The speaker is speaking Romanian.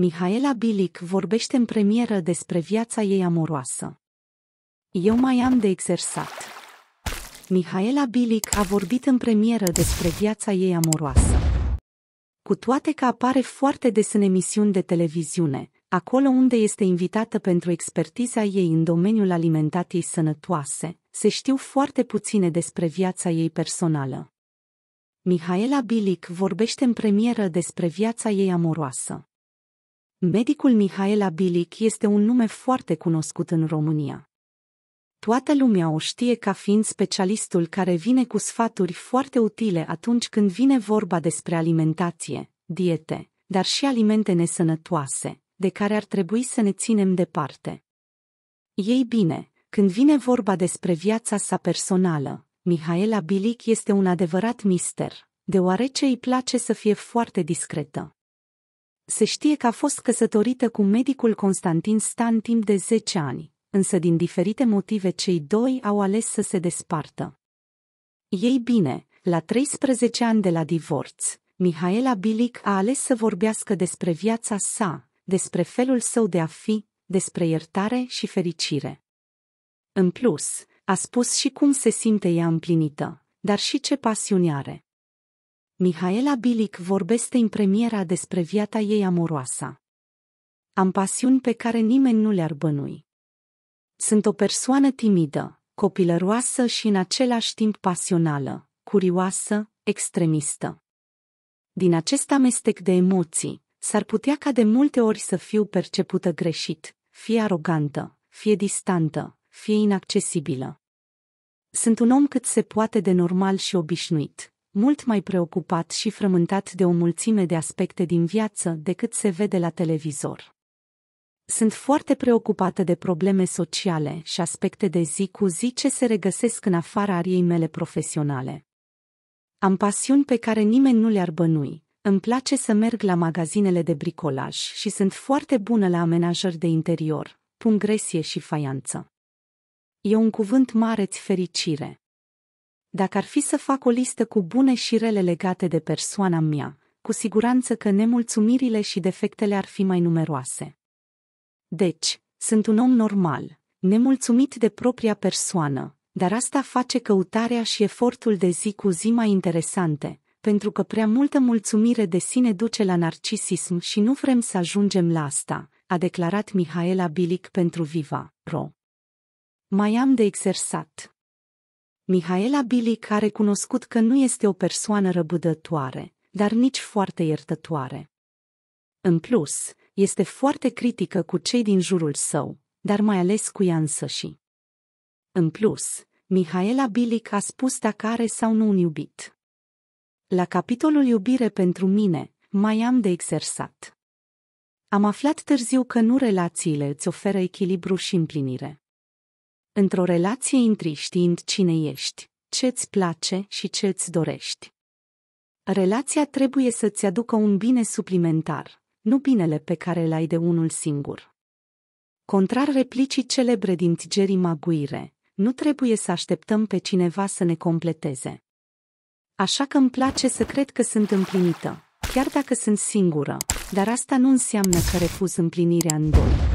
Mihaela Bilic vorbește în premieră despre viața ei amoroasă. Eu mai am de exersat. Mihaela Bilic a vorbit în premieră despre viața ei amoroasă. Cu toate că apare foarte des în emisiuni de televiziune, acolo unde este invitată pentru expertiza ei în domeniul alimentației sănătoase, se știu foarte puține despre viața ei personală. Mihaela Bilic vorbește în premieră despre viața ei amoroasă. Medicul Mihaela Bilic este un nume foarte cunoscut în România. Toată lumea o știe ca fiind specialistul care vine cu sfaturi foarte utile atunci când vine vorba despre alimentație, diete, dar și alimente nesănătoase, de care ar trebui să ne ținem departe. Ei bine, când vine vorba despre viața sa personală, Mihaela Bilic este un adevărat mister, deoarece îi place să fie foarte discretă. Se știe că a fost căsătorită cu medicul Constantin Stan timp de 10 ani, însă din diferite motive cei doi au ales să se despartă. Ei bine, la 13 ani de la divorț, Mihaela Bilic a ales să vorbească despre viața sa, despre felul său de a fi, despre iertare și fericire. În plus, a spus și cum se simte ea împlinită, dar și ce pasiune are. Mihaela Bilic vorbește în premiera despre viața ei amoroasă. Am pasiuni pe care nimeni nu le-ar bănui. Sunt o persoană timidă, copilăroasă și în același timp pasională, curioasă, extremistă. Din acest amestec de emoții, s-ar putea ca de multe ori să fiu percepută greșit, fie arogantă, fie distantă, fie inaccesibilă. Sunt un om cât se poate de normal și obișnuit, mult mai preocupat și frământat de o mulțime de aspecte din viață decât se vede la televizor. Sunt foarte preocupată de probleme sociale și aspecte de zi cu zi ce se regăsesc în afara ariei mele profesionale. Am pasiuni pe care nimeni nu le-ar bănui. Îmi place să merg la magazinele de bricolaj și sunt foarte bună la amenajări de interior, pungresie și faianță. E un cuvânt mare-ți fericire. Dacă ar fi să fac o listă cu bune și rele legate de persoana mea, cu siguranță că nemulțumirile și defectele ar fi mai numeroase. Deci, sunt un om normal, nemulțumit de propria persoană, dar asta face căutarea și efortul de zi cu zi mai interesante, pentru că prea multă mulțumire de sine duce la narcisism și nu vrem să ajungem la asta, a declarat Mihaela Bilic pentru Viva, Ro. Mai am de exersat. Mihaela Bilic a recunoscut că nu este o persoană răbdătoare, dar nici foarte iertătoare. În plus, este foarte critică cu cei din jurul său, dar mai ales cu ea însăși. În plus, Mihaela Bilic a spus dacă are sau nu un iubit. La capitolul iubire pentru mine, mai am de exersat. Am aflat târziu că nu relațiile îți oferă echilibru și împlinire. Într-o relație intri știind cine ești, ce-ți place și ce-ți dorești. Relația trebuie să-ți aducă un bine suplimentar, nu binele pe care l-ai de unul singur. Contrar replicii celebre din Tigeri Maguire, nu trebuie să așteptăm pe cineva să ne completeze. Așa că îmi place să cred că sunt împlinită, chiar dacă sunt singură, dar asta nu înseamnă că refuz împlinirea în doi.